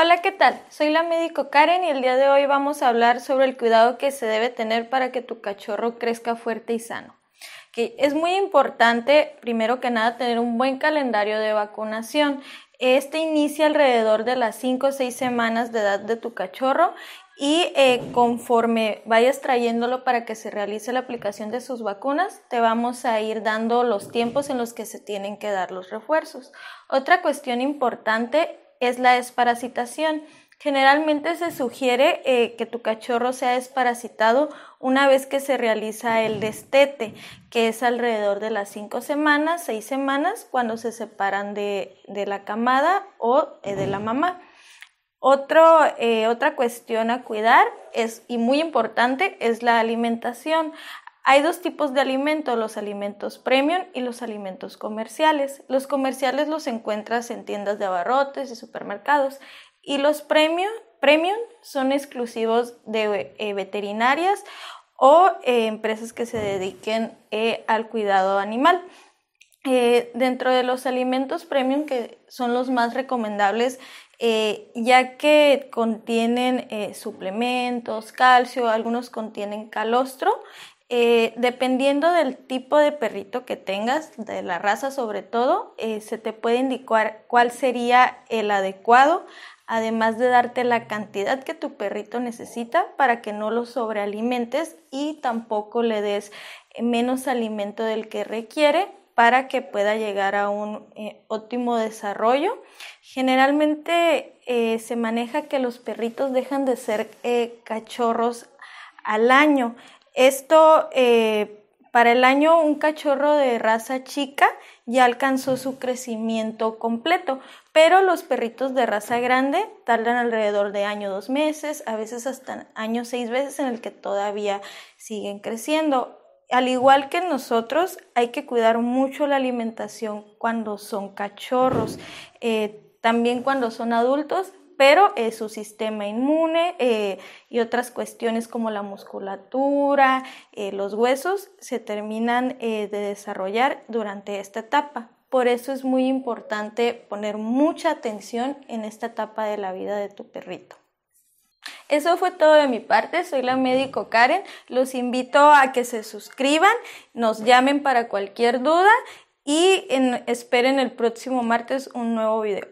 Hola, ¿qué tal? Soy la médico Karen y el día de hoy vamos a hablar sobre el cuidado que se debe tener para que tu cachorro crezca fuerte y sano. Que es muy importante, primero que nada, tener un buen calendario de vacunación. Este inicia alrededor de las 5 o 6 semanas de edad de tu cachorro y eh, conforme vayas trayéndolo para que se realice la aplicación de sus vacunas, te vamos a ir dando los tiempos en los que se tienen que dar los refuerzos. Otra cuestión importante es la desparasitación. Generalmente se sugiere eh, que tu cachorro sea desparasitado una vez que se realiza el destete, que es alrededor de las 5 semanas, 6 semanas, cuando se separan de, la camada o eh, de la mamá. Eh, otra cuestión a cuidar es, y muy importante es la alimentación. Hay dos tipos de alimentos, los alimentos premium y los alimentos comerciales. Los comerciales los encuentras en tiendas de abarrotes y supermercados y los premium, premium son exclusivos de eh, veterinarias o eh, empresas que se dediquen eh, al cuidado animal. dentro de los alimentos premium que son los más recomendables ya que contienen suplementos, calcio, algunos contienen calostro eh, dependiendo del tipo de perrito que tengas, de la raza sobre todo, eh, se te puede indicar cuál sería el adecuado, además de darte la cantidad que tu perrito necesita para que no lo sobrealimentes y tampoco le des menos alimento del que requiere para que pueda llegar a un eh, óptimo desarrollo. Generalmente se maneja que los perritos dejan de ser cachorros al año. Esto eh, para el año un cachorro de raza chica ya alcanzó su crecimiento completo, pero los perritos de raza grande tardan alrededor de año, dos meses, a veces hasta año, seis veces en el que todavía siguen creciendo. Al igual que nosotros, hay que cuidar mucho la alimentación cuando son cachorros. Eh, también cuando son adultos pero su sistema inmune eh, y otras cuestiones como la musculatura, eh, los huesos, se terminan eh, de desarrollar durante esta etapa. Por eso es muy importante poner mucha atención en esta etapa de la vida de tu perrito. Eso fue todo de mi parte, soy la médico Karen, los invito a que se suscriban, nos llamen para cualquier duda y esperen el próximo martes un nuevo video.